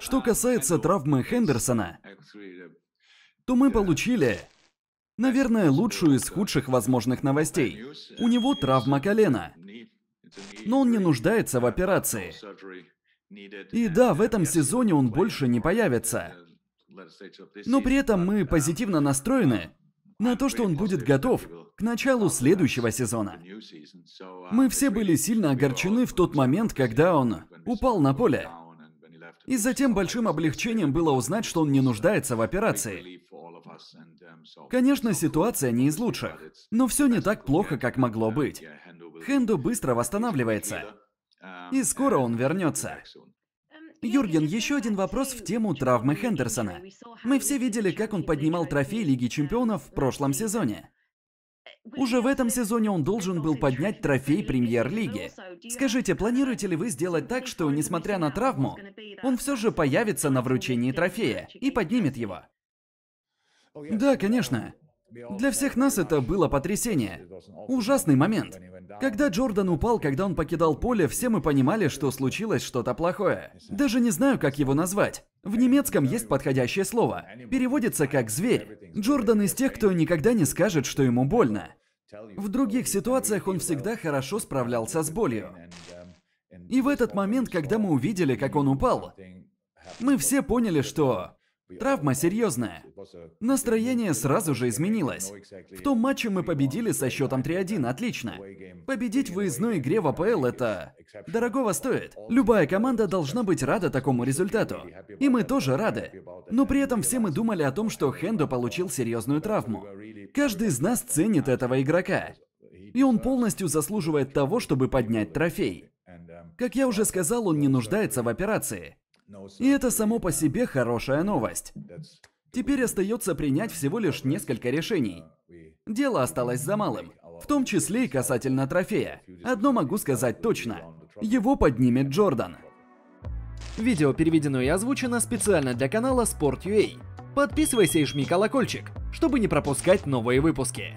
Что касается травмы Хендерсона, то мы получили, наверное, лучшую из худших возможных новостей. У него травма колена, но он не нуждается в операции. И да, в этом сезоне он больше не появится. Но при этом мы позитивно настроены на то, что он будет готов к началу следующего сезона. Мы все были сильно огорчены в тот момент, когда он упал на поле. И затем большим облегчением было узнать, что он не нуждается в операции. Конечно, ситуация не из лучших, но все не так плохо, как могло быть. Хенду быстро восстанавливается, и скоро он вернется. Юрген, еще один вопрос в тему травмы Хендерсона. Мы все видели, как он поднимал трофей Лиги Чемпионов в прошлом сезоне. Уже в этом сезоне он должен был поднять трофей премьер-лиги. Скажите, планируете ли вы сделать так, что, несмотря на травму, он все же появится на вручении трофея и поднимет его? Да, конечно. Для всех нас это было потрясение. Ужасный момент. Когда Джордан упал, когда он покидал поле, все мы понимали, что случилось что-то плохое. Даже не знаю, как его назвать. В немецком есть подходящее слово. Переводится как «зверь». Джордан из тех, кто никогда не скажет, что ему больно. В других ситуациях он всегда хорошо справлялся с болью. И в этот момент, когда мы увидели, как он упал, мы все поняли, что Травма серьезная. Настроение сразу же изменилось. В том матче мы победили со счетом 3-1, отлично. Победить в выездной игре в АПЛ это дорогого стоит. Любая команда должна быть рада такому результату. И мы тоже рады. Но при этом все мы думали о том, что Хендо получил серьезную травму. Каждый из нас ценит этого игрока. И он полностью заслуживает того, чтобы поднять трофей. Как я уже сказал, он не нуждается в операции. И это само по себе хорошая новость. Теперь остается принять всего лишь несколько решений. Uh, Дело осталось за малым, в том числе и касательно трофея. Одно могу сказать точно. Его поднимет Джордан. Видео переведено и озвучено специально для канала Sport.ua. Подписывайся и жми колокольчик, чтобы не пропускать новые выпуски.